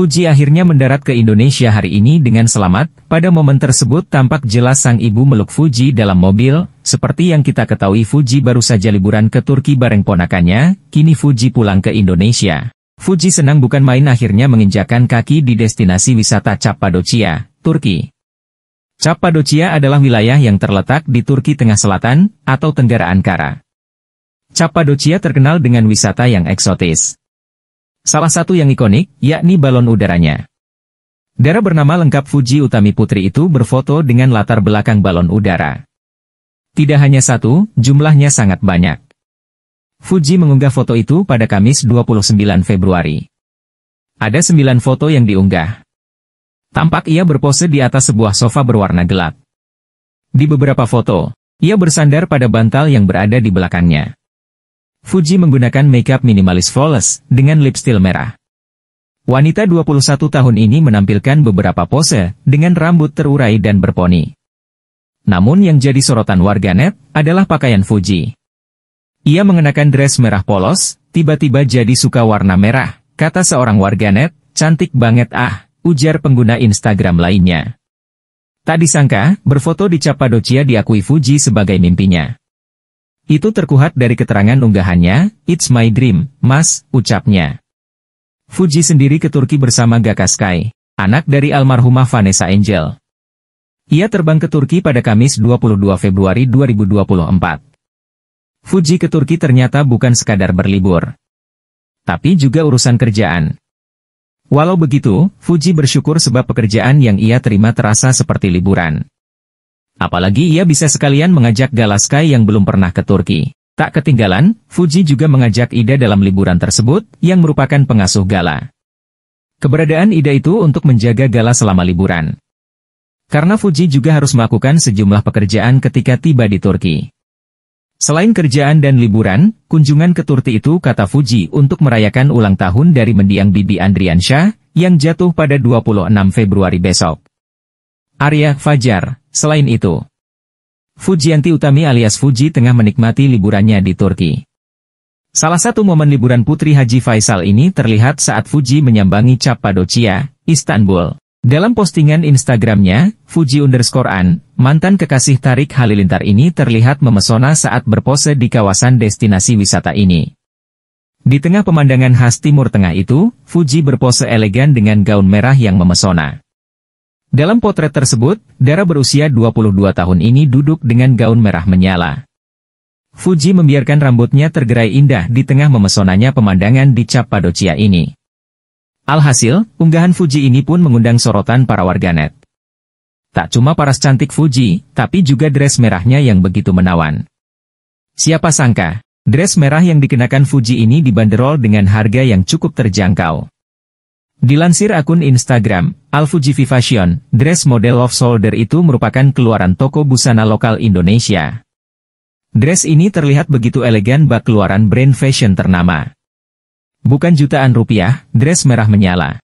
Fuji akhirnya mendarat ke Indonesia hari ini dengan selamat, pada momen tersebut tampak jelas sang ibu meluk Fuji dalam mobil, seperti yang kita ketahui Fuji baru saja liburan ke Turki bareng ponakannya, kini Fuji pulang ke Indonesia. Fuji senang bukan main akhirnya menginjakan kaki di destinasi wisata Cappadocia, Turki. Cappadocia adalah wilayah yang terletak di Turki tengah selatan, atau Tenggara Ankara. Cappadocia terkenal dengan wisata yang eksotis salah satu yang ikonik, yakni balon udaranya. Dara bernama lengkap Fuji Utami Putri itu berfoto dengan latar belakang balon udara. Tidak hanya satu, jumlahnya sangat banyak. Fuji mengunggah foto itu pada Kamis 29 Februari. Ada sembilan foto yang diunggah. Tampak ia berpose di atas sebuah sofa berwarna gelap. Di beberapa foto, ia bersandar pada bantal yang berada di belakangnya. Fuji menggunakan makeup minimalis flawless dengan lipstil merah. Wanita 21 tahun ini menampilkan beberapa pose dengan rambut terurai dan berponi. Namun yang jadi sorotan warganet adalah pakaian Fuji. Ia mengenakan dress merah polos, tiba-tiba jadi suka warna merah, kata seorang warganet, cantik banget ah, ujar pengguna Instagram lainnya. Tak disangka, berfoto di Cappadocia diakui Fuji sebagai mimpinya. Itu terkuat dari keterangan unggahannya, It's my dream, mas, ucapnya. Fuji sendiri ke Turki bersama Gakaskai, anak dari almarhumah Vanessa Angel. Ia terbang ke Turki pada Kamis 22 Februari 2024. Fuji ke Turki ternyata bukan sekadar berlibur. Tapi juga urusan kerjaan. Walau begitu, Fuji bersyukur sebab pekerjaan yang ia terima terasa seperti liburan. Apalagi ia bisa sekalian mengajak Galaskai yang belum pernah ke Turki. Tak ketinggalan, Fuji juga mengajak Ida dalam liburan tersebut, yang merupakan pengasuh Gala. Keberadaan Ida itu untuk menjaga Gala selama liburan. Karena Fuji juga harus melakukan sejumlah pekerjaan ketika tiba di Turki. Selain kerjaan dan liburan, kunjungan ke Turki itu kata Fuji untuk merayakan ulang tahun dari mendiang Bibi Andriansyah, yang jatuh pada 26 Februari besok. Arya Fajar, selain itu. Fujianti Utami alias Fuji tengah menikmati liburannya di Turki. Salah satu momen liburan Putri Haji Faisal ini terlihat saat Fuji menyambangi Cappadocia, Istanbul. Dalam postingan Instagramnya, Fuji underscore An, mantan kekasih Tarik Halilintar ini terlihat memesona saat berpose di kawasan destinasi wisata ini. Di tengah pemandangan khas Timur Tengah itu, Fuji berpose elegan dengan gaun merah yang memesona. Dalam potret tersebut, Dara berusia 22 tahun ini duduk dengan gaun merah menyala. Fuji membiarkan rambutnya tergerai indah di tengah memesonanya pemandangan di Cappadocia ini. Alhasil, unggahan Fuji ini pun mengundang sorotan para warganet. Tak cuma paras cantik Fuji, tapi juga dress merahnya yang begitu menawan. Siapa sangka, dress merah yang dikenakan Fuji ini dibanderol dengan harga yang cukup terjangkau. Dilansir akun Instagram, Alfujifi Fashion, dress model of shoulder itu merupakan keluaran toko busana lokal Indonesia. Dress ini terlihat begitu elegan bak keluaran brand fashion ternama. Bukan jutaan rupiah, dress merah menyala.